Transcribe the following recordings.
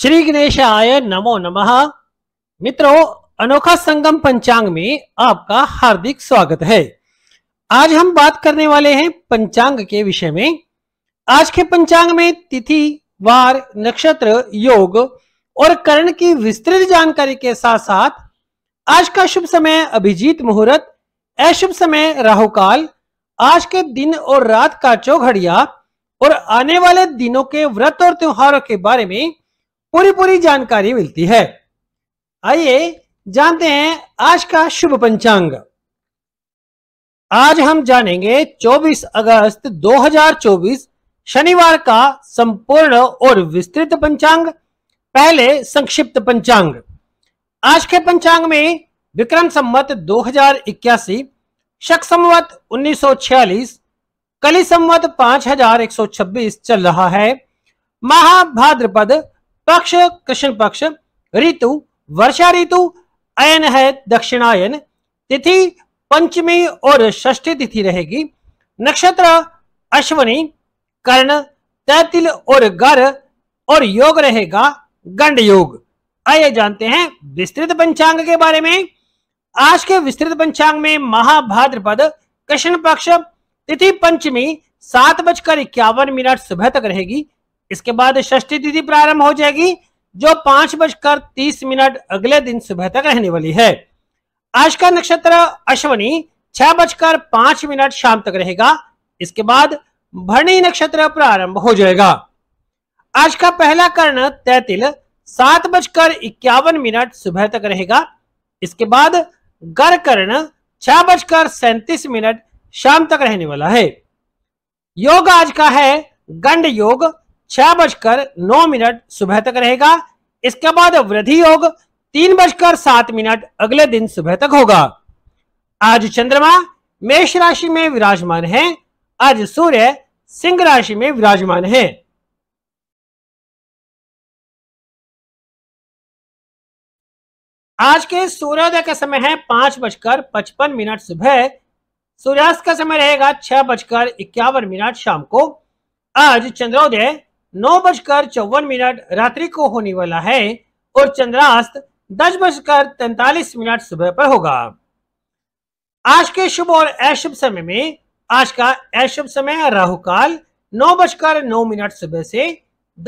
श्री गणेश आय नमो नमः मित्रों अनोखा संगम पंचांग में आपका हार्दिक स्वागत है आज हम बात करने वाले हैं पंचांग के विषय में आज के पंचांग में तिथि वार नक्षत्र योग और करण की विस्तृत जानकारी के साथ साथ आज का शुभ समय अभिजीत मुहूर्त अशुभ समय राहुकाल आज के दिन और रात का चौघड़िया और आने वाले दिनों के व्रत और त्योहारों के बारे में पूरी पूरी जानकारी मिलती है आइए जानते हैं आज का शुभ पंचांग आज हम जानेंगे 24 अगस्त 2024 शनिवार का संपूर्ण और विस्तृत पंचांग पहले संक्षिप्त पंचांग आज के पंचांग में विक्रम संवत दो हजार इक्यासी शक संवत 1946 कली संवत 5126 चल रहा है महाभाद्रपद पक्ष कृष्ण पक्ष ऋतु वर्षा ऋतु अयन है दक्षिणायन तिथि पंचमी और षष्ठी तिथि रहेगी नक्षत्र अश्वनी कर्ण तैतिल और गर और योग रहेगा गंड योग आइए जानते हैं विस्तृत पंचांग के बारे में आज के विस्तृत पंचांग में महाभाद्रपद कृष्ण पक्ष तिथि पंचमी सात बजकर इक्यावन मिनट सुबह तक रहेगी इसके बाद षष्ठी तिथि प्रारंभ हो जाएगी जो पांच बजकर तीस मिनट अगले दिन सुबह तक रहने वाली है आज का नक्षत्र अश्वनी छह बजकर पांच मिनट शाम तक रहेगा इसके बाद भरणी नक्षत्र प्रारंभ हो जाएगा आज का पहला कर्ण तैतिल सात बजकर इक्यावन मिनट सुबह तक रहेगा इसके बाद गर कर्ण छह बजकर सैंतीस मिनट शाम तक रहने वाला है योग आज का है गंड योग छह बजकर नौ मिनट सुबह तक रहेगा इसके बाद वृद्धि योग तीन बजकर सात मिनट अगले दिन सुबह तक होगा आज चंद्रमा मेष राशि में विराजमान है आज सूर्य सिंह राशि में विराजमान है आज के सूर्योदय का समय है पांच बजकर पचपन मिनट सुबह सूर्यास्त का समय रहेगा छह बजकर इक्यावन मिनट शाम को आज चंद्रोदय नौ बजकर चौवन मिनट रात्रि को होने वाला है और चंद्रास्त दस बजकर तैतालीस मिनट सुबह पर होगा आज के शुभ और अशुभ समय में आज का अशुभ समय राहु काल नौ बजकर नौ मिनट सुबह से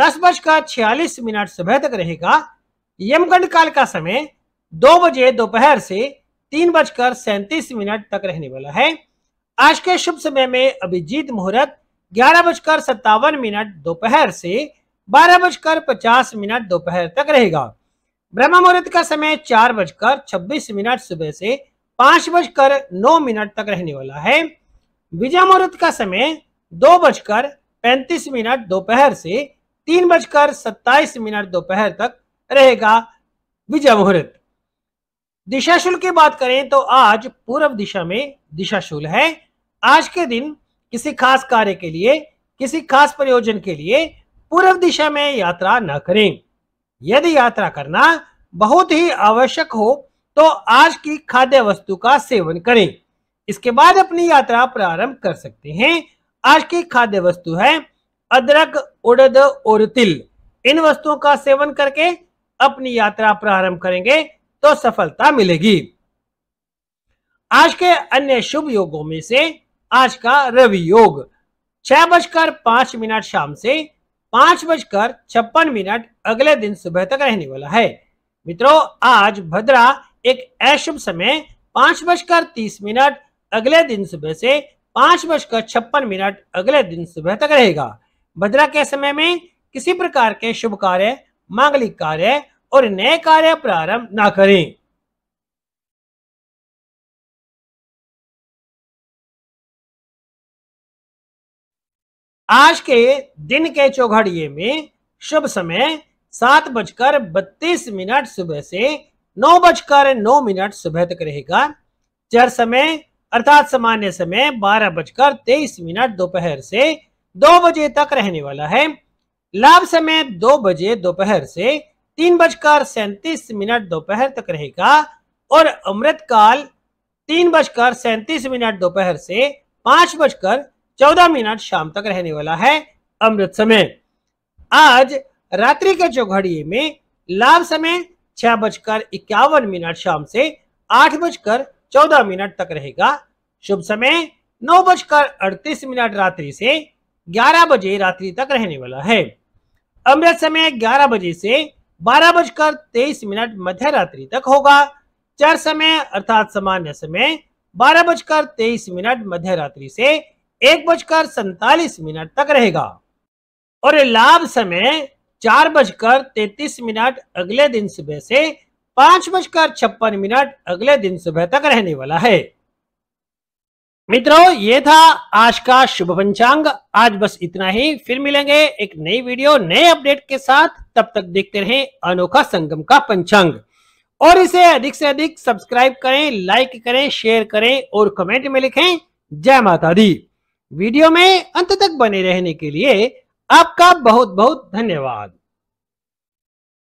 दस बजकर छियालीस मिनट सुबह तक रहेगा यमगंड काल का समय दो बजे दोपहर से तीन बजकर सैंतीस मिनट तक रहने वाला है आज के शुभ समय में अभिजीत मुहूर्त ग्यारह बजकर सत्तावन मिनट दोपहर से बारह बजकर पचास मिनट दोपहर तक रहेगा ब्रह्म मुहूर्त का समय चार बजकर छब्बीस मिनट सुबह से पांच बजकर नौ मिनट तक रहने वाला है विजय मुहूर्त का समय दो बजकर पैंतीस मिनट दोपहर से तीन बजकर सत्ताईस मिनट दोपहर तक रहेगा विजय मुहूर्त दिशाशूल की बात करें तो आज पूर्व दिशा में दिशाशूल है आज के दिन किसी खास कार्य के लिए किसी खास प्रयोजन के लिए पूर्व दिशा में यात्रा न करें यदि यात्रा करना बहुत ही आवश्यक हो तो आज की खाद्य वस्तु का सेवन करें इसके बाद अपनी यात्रा प्रारंभ कर सकते हैं आज की खाद्य वस्तु है अदरक उड़द और तिल इन वस्तुओं का सेवन करके अपनी यात्रा प्रारंभ करेंगे तो सफलता मिलेगी आज के अन्य शुभ योगों में से आज का रवि योग छह बजकर पांच मिनट शाम से पांच बजकर छप्पन मिनट अगले दिन सुबह तक रहने वाला है मित्रों आज भद्रा एक अशुभ समय पांच बजकर तीस मिनट अगले दिन सुबह से पांच बजकर छप्पन मिनट अगले दिन सुबह तक रहेगा भद्रा के समय में किसी प्रकार के शुभ कार्य मांगलिक कार्य और नए कार्य प्रारंभ ना करें आज के दिन के चौघड़िए में शुभ समय सात बजकर बत्तीस मिनट सुबह से नौ बजकर नौ मिनट सुबह तक रहेगा चर समय अर्थात सामान्य समय बारह बजकर तेईस मिनट दोपहर से दो बजे तक रहने वाला है लाभ समय दो बजे दोपहर से तीन बजकर सैंतीस मिनट दोपहर तक रहेगा और अमृत काल तीन बजकर सैंतीस मिनट दोपहर से पांच बजकर चौदह मिनट शाम तक रहने वाला है अमृत समय आज रात्रि के चौघड़िए में लाभ समय छह बजकर इक्यावन मिनट शाम से आठ बजकर चौदह मिनट तक रहेगा शुभ समय नौ बजकर अड़तीस मिनट रात्रि से ग्यारह बजे रात्रि तक रहने वाला है अमृत समय ग्यारह बजे से बारह बजकर तेईस मिनट मध्य रात्रि तक होगा चर समय अर्थात सामान्य समय बारह बजकर तेईस मिनट मध्य रात्रि से एक बजकर सैतालीस मिनट तक रहेगा और लाभ समय चार बजकर तैतीस मिनट अगले दिन सुबह से पांच बजकर छप्पन मिनट अगले दिन सुबह तक रहने वाला है मित्रों ये था आज का शुभ पंचांग आज बस इतना ही फिर मिलेंगे एक नई वीडियो नए अपडेट के साथ तब तक देखते रहें अनोखा संगम का पंचांग और इसे अधिक से अधिक सब्सक्राइब करें लाइक करें शेयर करें और कमेंट में लिखें जय माता दी वीडियो में अंत तक बने रहने के लिए आपका बहुत बहुत धन्यवाद